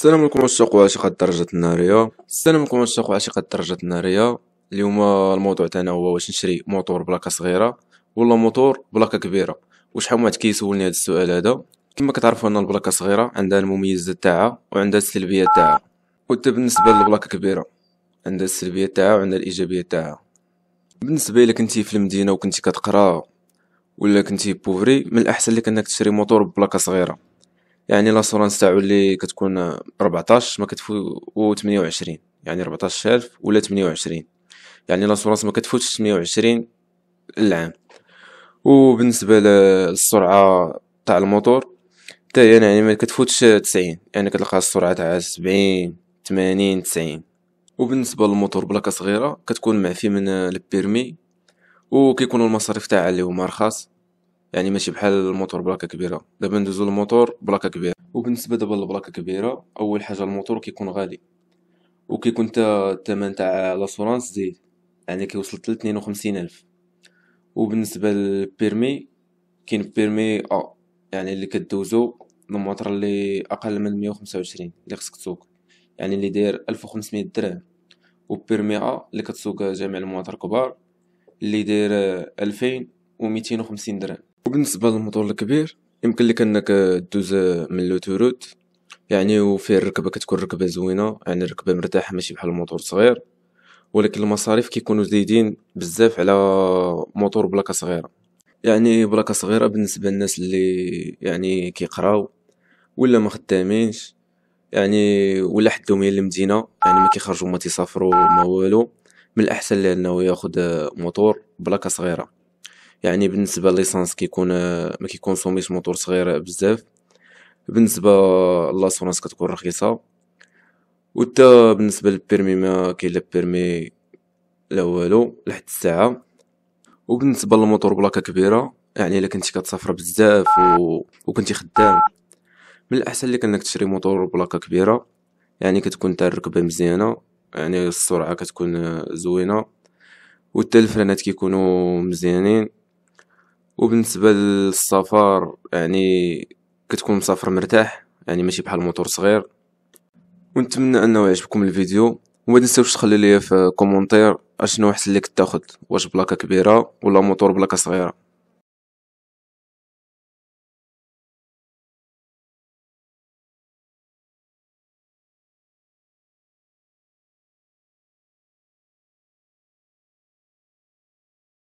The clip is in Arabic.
السلام عليكم عشاق وعاشقة الدرجة النارية السلام عليكم عشاق وعاشقة الدرجة النارية اليوم الموضوع تاعنا هو واش نشري موتور بلاكة صغيرة ولا موتور بلاكة كبيرة وشحال من واحد كيسولني هذا السؤال هذا كما كتعرفوا ان البلاكة صغيرة عندها المميزات تاعها وعندها السلبيات تاعها وتا بالنسبة للبلاكة كبيرة عندها السلبيات تاعها وعندها الايجابيات تاعها بالنسبة لك كنتي في المدينة وكنتي كتقرا ولا كنتي بوفري من الاحسن لك انك تشري موتور بلاكة صغيرة يعني لاسورانس تاعو اللي كتكون 14 ما كتفوت 28 يعني 14000 ولا 28 يعني لاسورانس ما كتفوتش 28 يعني العام يعني وبالنسبه للسرعه تاع الموتور حتى يعني ما كتفوتش 90 يعني كتلقى السرعه تاع 70 80 90 وبالنسبه للموتور بلاكه صغيره كتكون معفي من البيرمي وكيكونوا المصاريف تاعها اللي هما رخاص يعني ماشي بحال الموتور بلاكه كبيره دابا ندوزو للموتور بلاكه كبيره وبالنسبه دابا للبلاكه كبيره اول حاجه الموتور كيكون غالي وكيكون حتى الثمن تاع لاسورانس زيد يعني كيوصل ل 52 الف وبالنسبه للبيرمي كاين بيرمي ا آه. يعني اللي كدوزو الموتور اللي اقل من 125 اللي خصك تسوق يعني اللي داير 1500 درهم وبيرمي ا اللي كتسوق جميع المواتر كبار اللي داير 2250 درهم وبالنسبه للموتور الكبير يمكن لك انك دوز من لوتوروت يعني وفي الركبه كتكون ركبه زوينه يعني الركبه مرتاحه ماشي بحال الموتور الصغير ولكن المصاريف كيكونوا زايدين بزاف على موتور بلاكه صغيره يعني بلاكه صغيره بالنسبه للناس اللي يعني كيقراو ولا ما خدامينش يعني ولا حدهم هي المدينه يعني ما كيخرجوا ما تيسافروا ما والو من الاحسن لانه ياخذ موتور بلاكه صغيره يعني بالنسبه ليسانس كيكون ما كيكونسوميش موتور صغير بزاف بالنسبه لاسونس كتكون رخيصه وتا بالنسبه للبيرمي ما كاين لا بيرمي لا والو لحد الساعه وبالنسبه للموتور بلاكه كبيره يعني الا كنتي كتسافر بزاف و... وكنتي خدام من الاحسن لك انك تشري موتور بلاكه كبيره يعني كتكون تاع الركبه مزيانه يعني السرعه كتكون زوينه والتا الفرانات كيكونوا مزيانين وبالنسبة للسفر يعني كتكون مسافر مرتاح يعني ماشي بحال موتور صغير ونتمنى انه يعجبكم الفيديو وما تنساوش تخلي لي في كومونتير اشنو احسن لك تاخذ واش بلاكه كبيره ولا موتور بلاكه صغيره